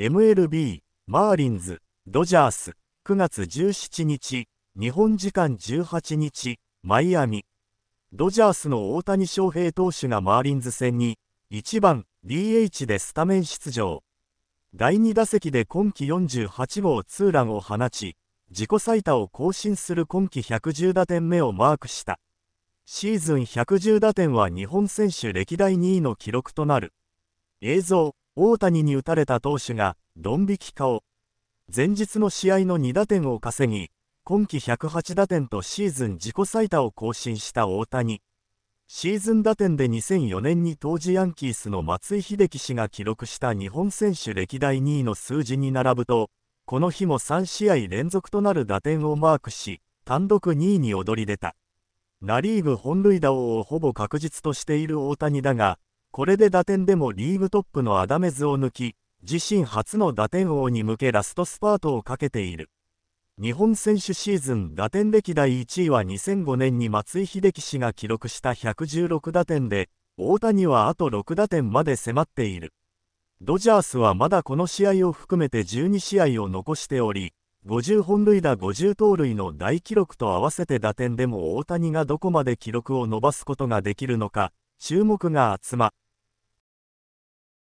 MLB、マーリンズ、ドジャース、9月17日、日本時間18日、マイアミ。ドジャースの大谷翔平投手がマーリンズ戦に、1番 DH でスタメン出場。第2打席で今季48号ツーランを放ち、自己最多を更新する今季110打点目をマークした。シーズン110打点は日本選手歴代2位の記録となる。映像、大谷に打たれた投手が、ドン引き顔。を。前日の試合の2打点を稼ぎ、今季108打点とシーズン自己最多を更新した大谷。シーズン打点で2004年に当時ヤンキースの松井秀喜氏が記録した日本選手歴代2位の数字に並ぶと、この日も3試合連続となる打点をマークし、単独2位に躍り出た。ナ・リーグ本塁打王をほぼ確実としている大谷だが、これで打点でもリーグトップのアダメズを抜き、自身初の打点王に向けラストスパートをかけている。日本選手シーズン打点歴代1位は2005年に松井秀喜氏が記録した116打点で、大谷はあと6打点まで迫っている。ドジャースはまだこの試合を含めて12試合を残しており、50本塁打50盗塁の大記録と合わせて打点でも大谷がどこまで記録を伸ばすことができるのか、注目が集ま